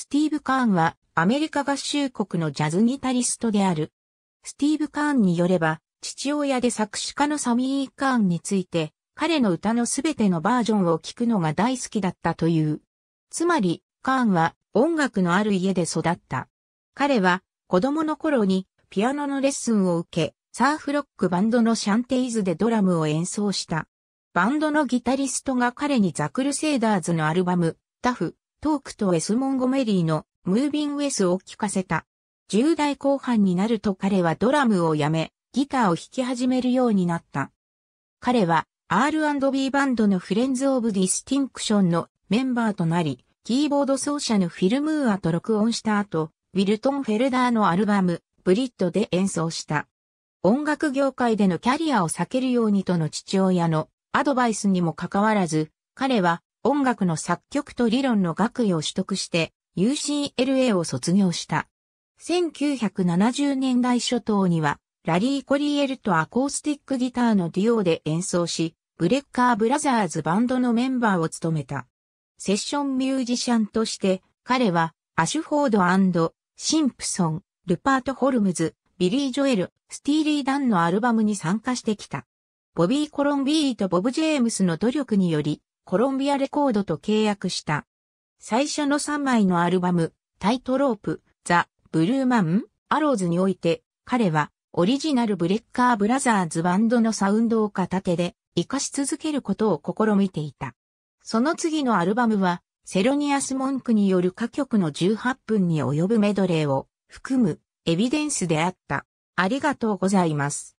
スティーブ・カーンはアメリカ合衆国のジャズギタリストである。スティーブ・カーンによれば、父親で作詞家のサミー・カーンについて、彼の歌のすべてのバージョンを聴くのが大好きだったという。つまり、カーンは音楽のある家で育った。彼は子供の頃にピアノのレッスンを受け、サーフロックバンドのシャンテイズでドラムを演奏した。バンドのギタリストが彼にザクルセイダーズのアルバム、タフ、トークとウェス・モンゴメリーのムービン・ウェスを聴かせた。10代後半になると彼はドラムをやめ、ギターを弾き始めるようになった。彼は R&B バンドのフレンズ・オブ・ディスティンクションのメンバーとなり、キーボード奏者のフィルムーアと録音した後、ウィルトン・フェルダーのアルバム、ブリッドで演奏した。音楽業界でのキャリアを避けるようにとの父親のアドバイスにもかかわらず、彼は音楽の作曲と理論の学位を取得して UCLA を卒業した。1970年代初頭には、ラリー・コリエルとアコースティックギターのデュオで演奏し、ブレッカー・ブラザーズバンドのメンバーを務めた。セッションミュージシャンとして、彼は、アシュフォードシンプソン、ルパート・ホルムズ、ビリー・ジョエル、スティーリー・ダンのアルバムに参加してきた。ボビー・コロンビーとボブ・ジェームスの努力により、コロンビアレコードと契約した。最初の3枚のアルバム、タイトロープ、ザ・ブルーマン、アローズにおいて、彼はオリジナルブレッカーブラザーズバンドのサウンドを片手で活かし続けることを試みていた。その次のアルバムは、セロニアス・モンクによる歌曲の18分に及ぶメドレーを含むエビデンスであった。ありがとうございます。